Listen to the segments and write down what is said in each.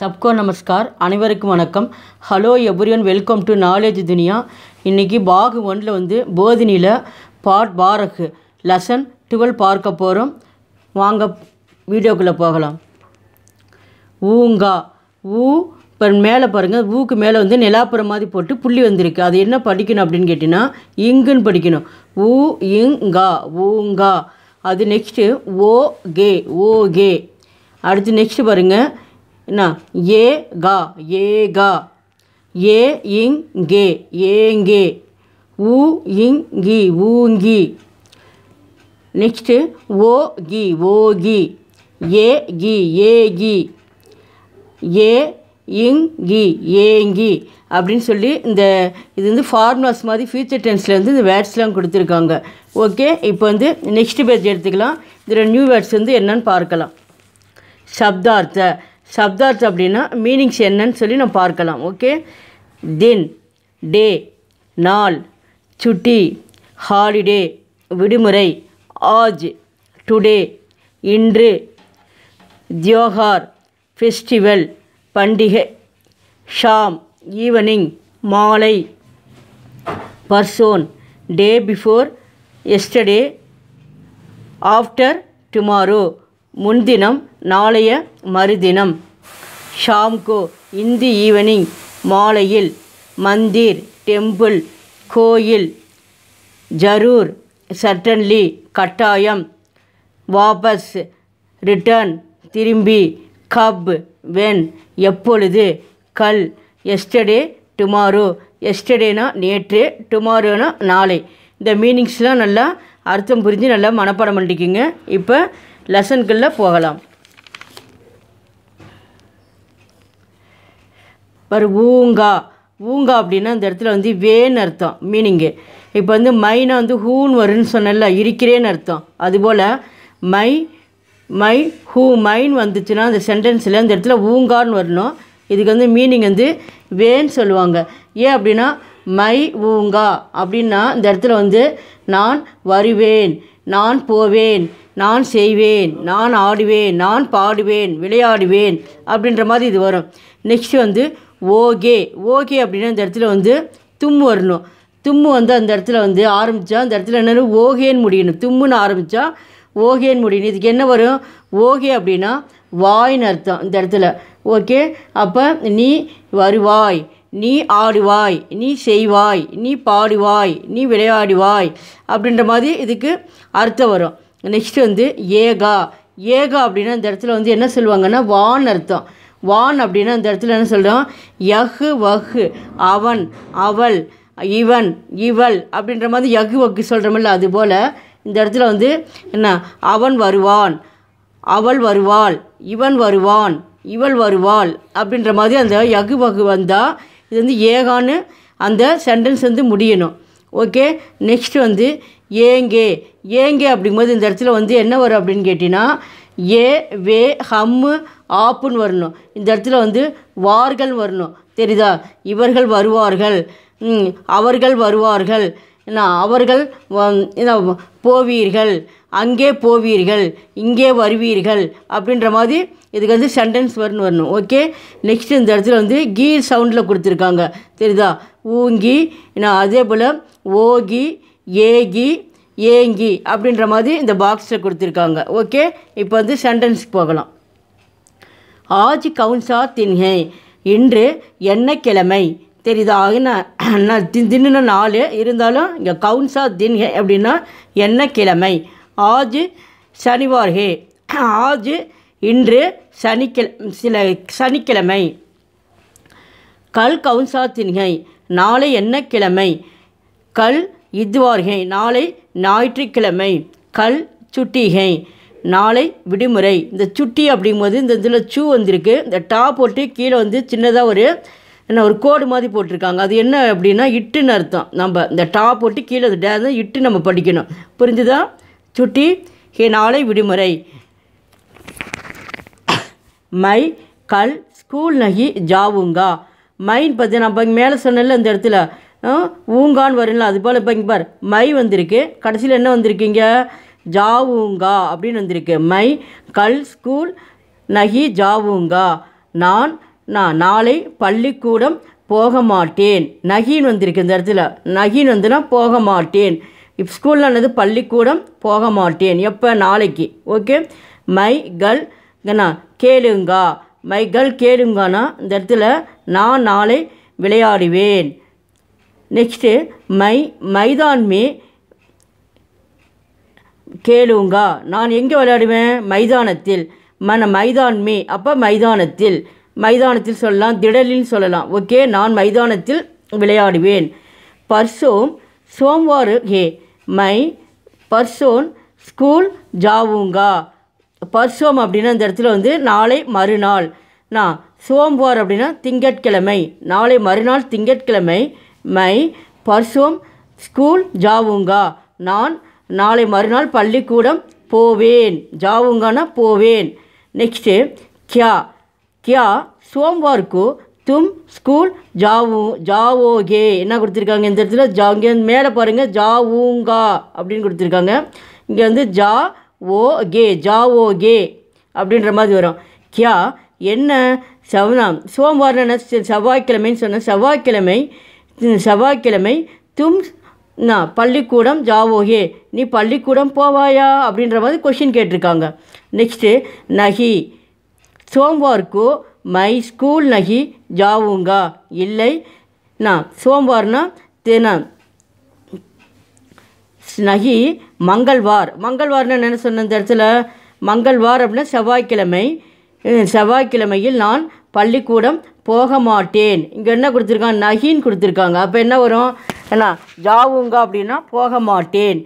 சப்கோ நமஸ்கார் அனைவருக்கும் வணக்கம் hello everyone welcome to knowledge Duniya இன்றைக்கி பாகு ஒன்றில் வந்து போதினியில் பாட் பாரகு லெசன் டுவெல் பார்க்க போகிறோம் வாங்க வீடியோக்குள்ளே போகலாம் ஊங்கா ஊ இப்போ மேலே பாருங்கள் ஊக்கு மேலே வந்து நிலாப்புறம் மாதிரி போட்டு புள்ளி வந்திருக்கு அது என்ன படிக்கணும் அப்படின்னு கேட்டிங்கன்னா இங்குன்னு படிக்கணும் ஊ இங்கா ஊங்கா அது next okay okay அடுத்து நெக்ஸ்ட்டு பாருங்கள் என்ன ஏ கா ஏ கா ஏ இங் கே ஏங்கே ஊ இங் கி ஊங்கி நெக்ஸ்ட்டு ஓ கி ஓகி ஏ கி ஏ கி ஏ இங் கி ஏங்கி அப்படின்னு சொல்லி இந்த இது வந்து ஃபார்முலாஸ் மாதிரி ஃபியூச்சர் டென்ஸில் வந்து இந்த வேர்ட்ஸ்லாம் கொடுத்துருக்காங்க ஓகே இப்போ வந்து நெக்ஸ்ட் பேஜ் எடுத்துக்கலாம் இதில் நியூ வேர்ட்ஸ் வந்து என்னன்னு பார்க்கலாம் சப்தார்த்த சப்தார்ட்ஸ் அப்படின்னா மீனிங்ஸ் என்னன்னு சொல்லி நம்ம பார்க்கலாம் ஓகே தின் டே நாள் சுட்டி ஹாலிடே விடுமுறை ஆஜ் டுடே இன்று தியோகார் ஃபெஸ்டிவல் பண்டிகை ஷாம் ஈவனிங் மாலை பர்சோன் day before yesterday after tomorrow முன்தினம் நாளைய மறுதினம் ஷாம்கோ இந்தி ஈவினிங் மாலையில் மந்திர் டெம்பிள் கோயில் ஜரூர் சர்டன்லி கட்டாயம் வாபஸ் ரிட்டர்ன் திரும்பி கப் வென் எப்பொழுது கல் எஸ்டர்டே டுமாரோ எஸ்டர்டேனா நேற்று டுமாரோனா நாளை இந்த மீனிங்ஸ்லாம் நல்லா அர்த்தம் புரிஞ்சு நல்லா மனப்பாடம் பண்ணிக்கிங்க இப்போ லெசன்களில் போகலாம் ஒரு ஊங்கா ஊங்கா அப்படின்னா அந்த இடத்துல வந்து வேன்னு அர்த்தம் மீனிங்கு இப்போ வந்து மைனா வந்து ஹூன்னு வரும்னு சொன்னல இருக்கிறேன்னு அர்த்தம் அதுபோல் மை மை ஹூ மைன் வந்துச்சுன்னா அந்த சென்டென்ஸில் அந்த இடத்துல ஊங்கான்னு வரணும் இதுக்கு வந்து மீனிங் வந்து வேன்னு சொல்லுவாங்க ஏன் அப்படின்னா மை ஊங்கா அப்படின்னா இந்த இடத்துல வந்து நான் வருவேன் நான் போவேன் நான் செய்வேன் நான் ஆடுவேன் நான் பாடுவேன் விளையாடுவேன் அப்படின்ற மாதிரி இது வரும் நெக்ஸ்ட் வந்து ஓகே ஓகே அப்படின்னா இந்த இடத்துல வந்து தும் வரணும் தும்மு வந்து அந்த இடத்துல வந்து ஆரம்பித்தா அந்த இடத்துல என்னென்னு ஓகேன்னு முடியணும் தும்முன்னு ஆரம்பித்தா ஓகேன்னு முடியணும் இதுக்கு என்ன வரும் ஓகே அப்படின்னா வாய்ன்னு அர்த்தம் இந்த இடத்துல ஓகே அப்போ நீ வருவாய் நீ ஆடுவாய் நீ செய்வாய் நீ பாடுவாய் நீ விளையாடுவாய் அப்படின்ற மாதிரி இதுக்கு அர்த்தம் வரும் நெக்ஸ்ட் வந்து ஏகா ஏகா அப்படின்னா இந்த இடத்துல வந்து என்ன சொல்லுவாங்கன்னா வான் அர்த்தம் வான் அப்படின்னா இந்த இடத்துல என்ன சொல்கிறோம் யஹு வஹு அவன் அவள் இவன் இவள் அப்படின்ற மாதிரி யகு வக்கு சொல்கிறோமில்ல அதுபோல் இந்த இடத்துல வந்து என்ன அவன் வருவான் அவள் வருவாள் இவன் வருவான் இவள் வருவாள் அப்படின்ற மாதிரி அந்த யகு வகு வந்தால் இது வந்து ஏகான்னு அந்த சென்டென்ஸ் வந்து முடியணும் ஓகே நெக்ஸ்ட் வந்து ஏங்கே ஏங்கே அப்படிங்கும்போது இந்த இடத்துல வந்து என்ன வரும் அப்படின்னு கேட்டிங்கன்னா ஏ வே ஹம்மு ஆப்புன்னு வரணும் இந்த இடத்துல வந்து வார்கள் வரணும் தெரியுதா இவர்கள் வருவார்கள் அவர்கள் வருவார்கள் அவர்கள் போவீர்கள் அங்கே போவீர்கள் இங்கே வருவீர்கள் அப்படின்ற மாதிரி இதுக்கு வந்து சென்டென்ஸ் வரணும் வரணும் ஓகே நெக்ஸ்ட் இந்த இடத்துல வந்து கீ சவுண்டில் கொடுத்துருக்காங்க தெரியுதா ஊங்கி நான் அதே போல் ஓகி ஏகி ஏங்கி அப்படின்ற மாதிரி இந்த பாக்ஸில் கொடுத்துருக்காங்க ஓகே இப்போ வந்து சென்டென்ஸ்க்கு போகலாம் ஆஜ் கவுன்சா தின்ஹே இன்று என்ன கிழமை தெரியுதா நான் தின்னு நாலு இருந்தாலும் இங்கே கவுன்சா தின் அப்படின்னா என்ன கிழமை ஆஜு சனிவார்கே ஆஜு இன்று சனிக்கிழ சில சனிக்கிழமை கல் கவுன்சா தின்கை நாளை என்ன கிழமை கல் இதுவார்கை நாளை ஞாயிற்றுக்கிழமை கல் சுட்டிகை நாளை விடுமுறை இந்த சுட்டி அப்படிங்கும்போது இந்த இதில் சூ வந்திருக்கு இந்த டா போட்டு கீழே வந்து சின்னதாக ஒரு என்ன ஒரு கோடு மாதிரி போட்டிருக்காங்க அது என்ன அப்படின்னா இட்டுன்னு அர்த்தம் நம்ம இந்த டாப் போட்டு கீழே டே இட்டு நம்ம படிக்கணும் புரிஞ்சுதா சுட்டி ஹே நாளை விடுமுறை மை கல் ஸ்கூல் நகி ஜாவுங்கா மைன் பற்றி நான் இப்போ மேலே சொன்னல இந்த இடத்துல ஊங்கான்னு வரேன்ல அது போல் இப்போ பார் மை வந்திருக்கு கடைசியில் என்ன வந்திருக்கீங்க ஜாவுங்கா அப்படின்னு வந்திருக்கு மை கல் ஸ்கூல் நகி ஜாவுங்கா நான் நான் நாளை பள்ளிக்கூடம் போக மாட்டேன் நகின் வந்திருக்கு இந்த இடத்துல நகின் வந்துனா போக மாட்டேன் இப்போ ஸ்கூலில் என்னது பள்ளிக்கூடம் போக மாட்டேன் எப்போ நாளைக்கு ஓகே மை கேர்ள்ங்கண்ணா கேளுங்கா மை கல் கேளுங்கண்ணா இந்த இடத்துல நான் நாளை விளையாடுவேன் நெக்ஸ்ட்டு மை மைதான்மே கேளுங்கா நான் எங்கே விளையாடுவேன் மைதானத்தில் மன மைதான்மே அப்போ மைதானத்தில் மைதானத்தில் சொல்லலாம் திடலில் சொல்லலாம் ஓகே நான் மைதானத்தில் விளையாடுவேன் பர்சோம் சோம்வாரு ஹே மை பர்சோன் ஸ்கூல் ஜாவுங்கா பர்சோம் அப்படின்னா இந்த இடத்துல வந்து நாளை மறுநாள் நான் சோம்வார் அப்படின்னா திங்கட்கிழமை நாளை மறுநாள் திங்கட்கிழமை மை பர்சோம் ஸ்கூல் ஜாவுங்கா நான் நாளை மறுநாள் பள்ளிக்கூடம் போவேன் ஜாவுங்கானா போவேன் நெக்ஸ்ட்டு கியா கியா சோம்வார்க்கு தும் ஸ்கூல் ஜாவு ஜாவோகே என்ன கொடுத்துருக்காங்க இந்த இடத்துல ஜா இங்கே மேலே பாருங்கள் ஜாவூங்கா அப்படின்னு கொடுத்துருக்காங்க இங்கே வந்து ஜா ஓ கே ஜா ஓ கே அப்படின்ற மாதிரி வரும் கியா என்ன சவனாம் சோம்வார்னா செவ்வாய்க்கிழமைன்னு சொன்னால் செவ்வாய்க்கிழமை செவ்வாய்க்கிழமை தும் நான் பள்ளிக்கூடம் ஜாவோகே நீ பள்ளிக்கூடம் போவாயா அப்படின்ற மாதிரி கொஷின் கேட்டிருக்காங்க நெக்ஸ்ட்டு நகி மை ஸ்கூல் நகி ஜாவுங்கா இல்லை நான் சோம்பார்னா தினம் நகி மங்கள்வார் மங்கள்வார்னு என்ன சொன்ன இந்த இடத்துல மங்கள்வார் அப்படின்னா செவ்வாய்க்கிழமை செவ்வாய்க்கிழமையில் நான் பள்ளிக்கூடம் போக மாட்டேன் இங்கே என்ன கொடுத்துருக்காங்க நகின்னு கொடுத்துருக்காங்க அப்போ என்ன வரும் என்ன ஜாவுங்க அப்படின்னா போக மாட்டேன்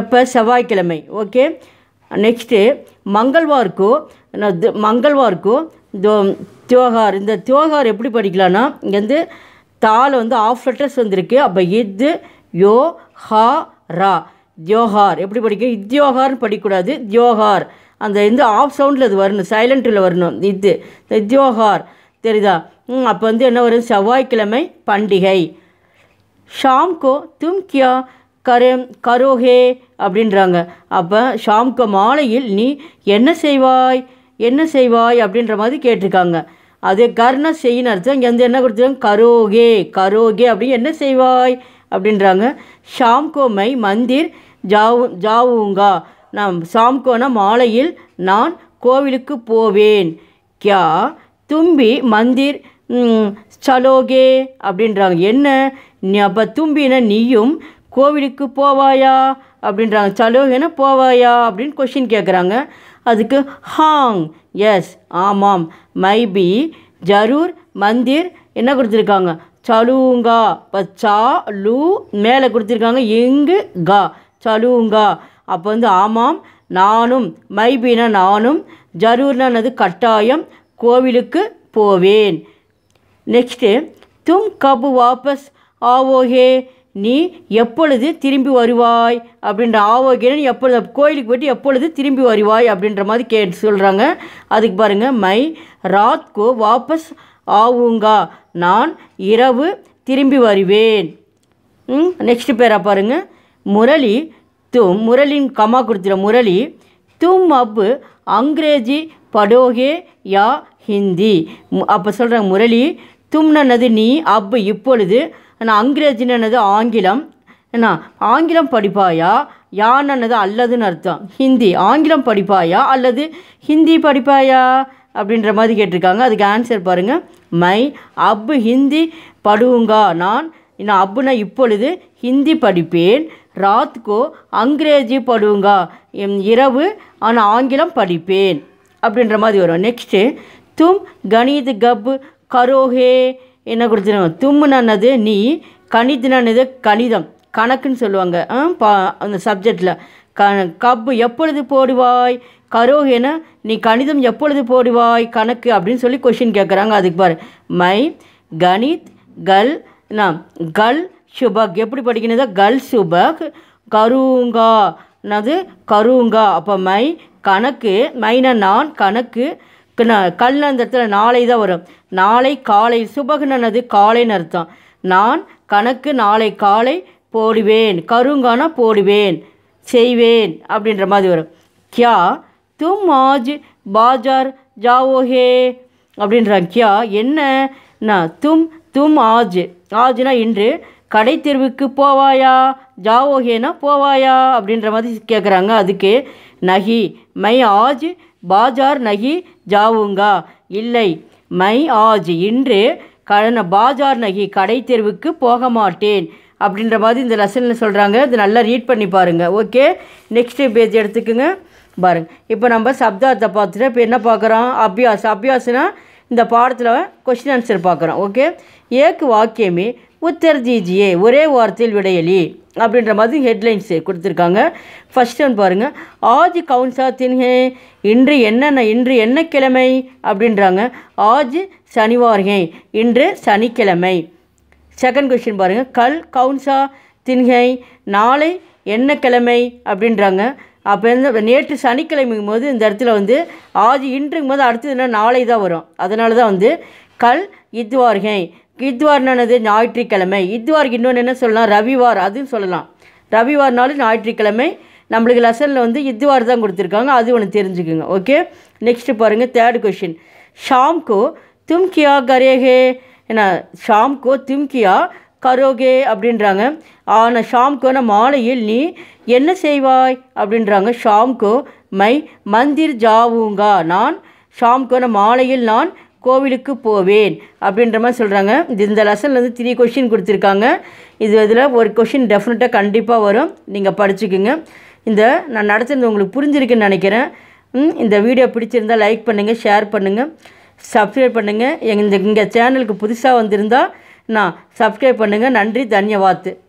எப்போ செவ்வாய்க்கிழமை ஓகே நெக்ஸ்ட்டு மங்கள்வார்க்கு இருக்கும் தோ தியோகார் இந்த தியோகார் எப்படி படிக்கலான்னா இங்கேருந்து தால் வந்து ஆஃப் லெட்டர்ஸ் வந்திருக்கு அப்போ இது யோ ஹா ரா தியோகார் எப்படி படிக்க இத்தியோகார்னு படிக்கக்கூடாது தியோகார் அந்த இந்த ஆஃப் சவுண்டில் அது வரணும் சைலண்ட்டில் வரணும் இது தியோகார் தெரியுதா அப்போ வந்து என்ன வரும் செவ்வாய்க்கிழமை பண்டிகை ஷாம்கோ தும்கியா கியா கரு கரோஹே அப்படின்றாங்க அப்போ ஷாம்கோ மாலையில் நீ என்ன செய்வாய் என்ன செய்வாய் அப்படின்ற மாதிரி கேட்டிருக்காங்க அதே கர்ண செய்யின்னு அர்த்தம் இங்கே வந்து என்ன கொடுத்துருங்க கரோகே கரோகே அப்படின்னு என்ன செய்வாய் அப்படின்றாங்க ஷாம்கோமை மந்திர் ஜாவு ஜாவுங்கா நான் ஷாம்கோனா மாலையில் நான் கோவிலுக்கு போவேன் கியா தும்பி மந்திர் சலோகே அப்படின்றாங்க என்ன அப்போ தும்பின நீயும் கோவிலுக்கு போவாயா அப்படின்றாங்க சலோகேனா போவாயா அப்படின்னு கொஷின் கேட்குறாங்க அதுக்கு ஹாங் எஸ் ஆமாம் மைபி ஜரூர் மந்திர் என்ன கொடுத்துருக்காங்க சலூங்கா இப்போ சா லூ மேலே கொடுத்துருக்காங்க எங்கு கா சலூங்கா அப்போ வந்து ஆமாம் நானும் மைபினா நானும் ஜரூர்னானது கட்டாயம் கோவிலுக்கு போவேன் நெக்ஸ்ட்டு தும் கபு வாபஸ் ஆவோஹே நீ எப்பொழுது திரும்பி வருவாய் அப்படின்ற ஆவோக்கியன் எப்பொழுது கோயிலுக்கு போயிட்டு எப்பொழுது திரும்பி வருவாய் அப்படின்ற மாதிரி கே சொல்கிறாங்க அதுக்கு பாருங்கள் மை ராத்கோ வாபஸ் ஆவுங்கா நான் இரவு திரும்பி வருவேன் நெக்ஸ்ட் பேரை பாருங்கள் முரளி தும் முரளின் கமா கொடுத்துற முரளி தும் அப்பு அங்கிரேஜி படோகே யா ஹிந்தி அப்போ சொல்கிறாங்க முரளி தும்னது நீ அப்பு இப்பொழுது ஏன்னா என்னது ஆங்கிலம் என்ன ஆங்கிலம் படிப்பாயா யானது அல்லதுன்னு அர்த்தம் ஹிந்தி ஆங்கிலம் படிப்பாயா அல்லது ஹிந்தி படிப்பாயா அப்படின்ற மாதிரி கேட்டிருக்காங்க அதுக்கு ஆன்சர் பாருங்கள் மை அப்பு ஹிந்தி படுவுங்கா நான் நான் அப்புனா இப்பொழுது ஹிந்தி படிப்பேன் ராத்கோ அங்கிரேஜி படுவுங்கா இரவு ஆனால் ஆங்கிலம் படிப்பேன் அப்படின்ற மாதிரி வரும் நெக்ஸ்ட்டு தும் கணித் கப் கரோஹே என்ன கொடுத்துருவாங்க தும்முனானது நீ கணித்தினானது கணிதம் கணக்குன்னு சொல்லுவாங்க பா அந்த சப்ஜெக்டில் க கப்பு எப்பொழுது போடுவாய் என நீ கணிதம் எப்பொழுது போடுவாய் கணக்கு அப்படின்னு சொல்லி கொஷின் கேட்குறாங்க அதுக்கு பாரு மை கணித் கல் நான் கல் சுபக் எப்படி படிக்கணுதோ கல் சுபக் கருங்கா என்னது கருங்கா அப்போ மை கணக்கு மைனா நான் கணக்கு நான் கல் அந்த இடத்துல நாளை தான் வரும் நாளை காலை சுபகனது காலைன்னு அர்த்தம் நான் கணக்கு நாளை காலை போடுவேன் கருங்கானா போடுவேன் செய்வேன் அப்படின்ற மாதிரி வரும் கியா தும் ஆஜ் பாஜார் ஜாவோஹே அப்படின்றாங்க கியா என்ன நான் தும் தும் ஆஜ் ஆஜ்னா இன்று கடை தெருவுக்கு போவாயா ஜாவோஹேனா போவாயா அப்படின்ற மாதிரி கேட்குறாங்க அதுக்கு நஹி மை ஆஜ் பாஜார் நகி ஜாவுங்கா இல்லை மை ஆஜ் இன்று கடன பாஜார் நகி கடை தெருவுக்கு போக மாட்டேன் அப்படின்ற மாதிரி இந்த லெசனில் சொல்கிறாங்க இது நல்லா ரீட் பண்ணி பாருங்கள் ஓகே நெக்ஸ்ட்டு பேஜ் எடுத்துக்கோங்க பாருங்கள் இப்போ நம்ம சப்தார்த்தை பார்த்துட்டு இப்போ என்ன பார்க்குறோம் அபியாஸ் அபியாஸ்னால் இந்த பாடத்தில் கொஷின் ஆன்சர் பார்க்குறோம் ஓகே ஏக்கு வாக்கியமே உத்தர் ஜிஜியே ஒரே வாரத்தில் விடையலி அப்படின்ற மாதிரி ஹெட்லைன்ஸ் கொடுத்துருக்காங்க ஃபஸ்ட் ஒன் பாருங்கள் ஆஜ் கவுன்சா தின்ஹே இன்று என்னென்ன இன்று என்ன கிழமை அப்படின்றாங்க ஆஜ் சனிவார்கே இன்று சனிக்கிழமை செகண்ட் கொஸ்டின் பாருங்கள் கல் கவுன்சா தின்ஹே நாளை என்ன கிழமை அப்படின்றாங்க அப்போ இந்த நேற்று சனிக்கிழமைங்கும் போது இந்த இடத்துல வந்து ஆஜ் இன்றுங்கும் போது அடுத்தது என்ன நாளை தான் வரும் அதனால தான் வந்து கல் இதுவார்கை இத்வார்னானது ஞாயிற்றுக்கிழமை இத்வார்க்கு இன்னொன்று என்ன சொல்லலாம் ரவிவார் அதுவும் சொல்லலாம் ரவிவார்னாலும் ஞாயிற்றுக்கிழமை நம்மளுக்கு லெசனில் வந்து இத்வார் தான் கொடுத்துருக்காங்க அது ஒன்று தெரிஞ்சுக்குங்க ஓகே நெக்ஸ்ட்டு பாருங்கள் தேர்ட் கொஷின் ஷாம்கோ தும்கியா கரேகே ஏன்னா ஷாம்கோ தும்கியா கரோகே அப்படின்றாங்க ஆனால் ஷாம்கோன மாலையில் நீ என்ன செய்வாய் அப்படின்றாங்க ஷாம்கோ மை மந்திர் ஜாவுங்கா நான் ஷாம்கோன மாலையில் நான் கோவிலுக்கு போவேன் அப்படின்ற மாதிரி சொல்கிறாங்க இது இந்த லெசனில் வந்து த்ரீ கொஷின் கொடுத்துருக்காங்க இது இதில் ஒரு கொஷின் டெஃபினட்டாக கண்டிப்பாக வரும் நீங்கள் படிச்சுக்குங்க இந்த நான் நடத்துனது உங்களுக்கு புரிஞ்சிருக்குன்னு நினைக்கிறேன் இந்த வீடியோ பிடிச்சிருந்தால் லைக் பண்ணுங்கள் ஷேர் பண்ணுங்கள் சப்ஸ்கிரைப் பண்ணுங்கள் எங்கள் இந்த இங்கே சேனலுக்கு புதுசாக வந்திருந்தால் நான் சப்ஸ்கிரைப் பண்ணுங்கள் நன்றி தன்யவாத்து